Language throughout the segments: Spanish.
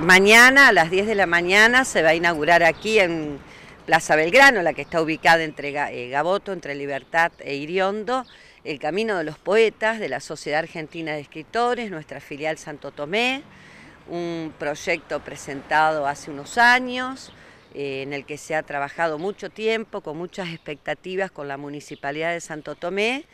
mañana a las 10 de la mañana se va a inaugurar aquí en Plaza Belgrano, la que está ubicada entre eh, Gaboto, entre Libertad e Iriondo, el Camino de los Poetas de la Sociedad Argentina de Escritores, nuestra filial Santo Tomé, un proyecto presentado hace unos años eh, en el que se ha trabajado mucho tiempo, con muchas expectativas con la Municipalidad de Santo Tomé.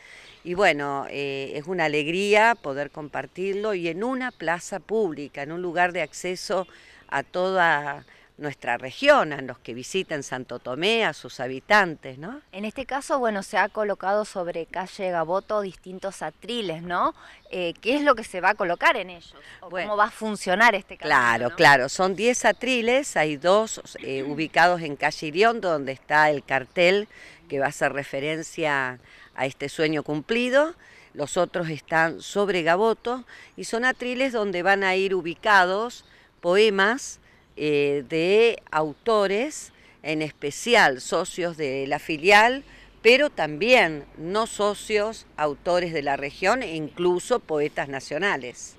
Y bueno, eh, es una alegría poder compartirlo y en una plaza pública, en un lugar de acceso a toda nuestra región, a los que visitan Santo Tomé, a sus habitantes, ¿no? En este caso, bueno, se ha colocado sobre calle Gaboto distintos atriles, ¿no? Eh, ¿Qué es lo que se va a colocar en ellos? ¿Cómo va a funcionar este caso? Claro, claro, son 10 atriles, hay dos eh, ubicados en calle Iriondo, donde está el cartel que va a hacer referencia a este sueño cumplido los otros están sobre Gaboto y son atriles donde van a ir ubicados poemas eh, de autores, en especial socios de la filial, pero también no socios, autores de la región e incluso poetas nacionales.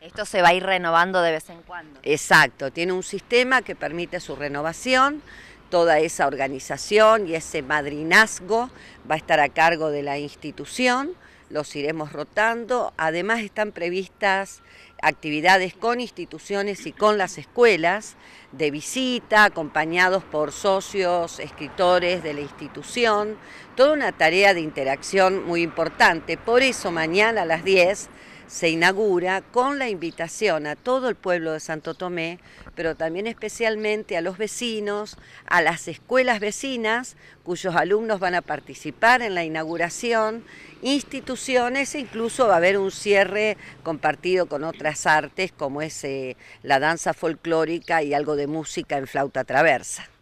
Esto se va a ir renovando de vez en cuando. Exacto, tiene un sistema que permite su renovación, toda esa organización y ese madrinazgo va a estar a cargo de la institución los iremos rotando. Además están previstas actividades con instituciones y con las escuelas de visita, acompañados por socios, escritores de la institución, toda una tarea de interacción muy importante. Por eso mañana a las 10 se inaugura con la invitación a todo el pueblo de Santo Tomé, pero también especialmente a los vecinos, a las escuelas vecinas, cuyos alumnos van a participar en la inauguración, instituciones e incluso va a haber un cierre compartido con otras artes como es eh, la danza folclórica y algo de música en flauta traversa.